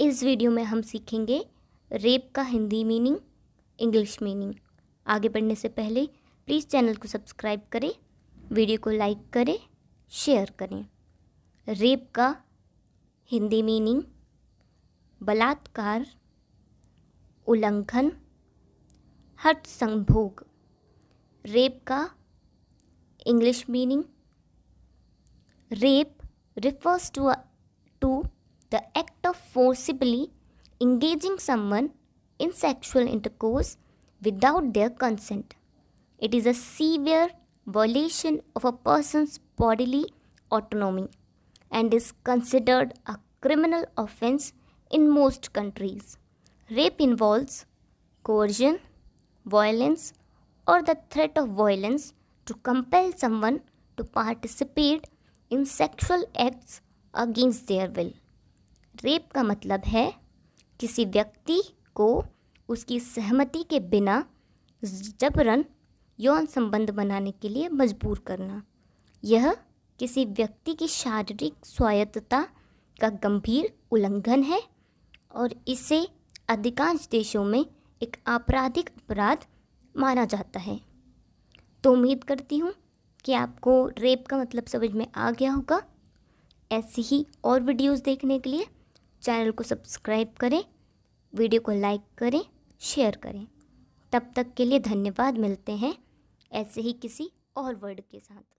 इस वीडियो में हम सीखेंगे रेप का हिंदी मीनिंग इंग्लिश मीनिंग आगे बढ़ने से पहले प्लीज़ चैनल को सब्सक्राइब करें वीडियो को लाइक करें शेयर करें रेप का हिंदी मीनिंग बलात्कार उल्लंघन हट संभोग रेप का English meaning rape refers to a the act of forcibly engaging someone in sexual intercourse without their consent. It is a severe violation of a person's bodily autonomy and is considered a criminal offense in most countries. Rape involves coercion, violence, or the threat of violence to compel someone to participate in sexual acts against their will. Rape का मतलब है किसी व्यक्ति को उसकी सहमति के बिना जबरन यौन संबंध बनाने के लिए मजबूर करना यह किसी व्यक्ति की शारीरिक स्वायत्तता का गंभीर उल्लंघन है और इसे अधिकांश देशों में एक आपराधिक अपराध माना जाता है तो उम्मीद करती हूँ कि आपको रेप का मतलब समझ में आ गया होगा ऐसी ही और वीडियोस देखने के लिए चैनल को सब्सक्राइब करें वीडियो को लाइक करें शेयर करें तब तक के लिए धन्यवाद मिलते हैं ऐसे ही किसी और वर्ड के साथ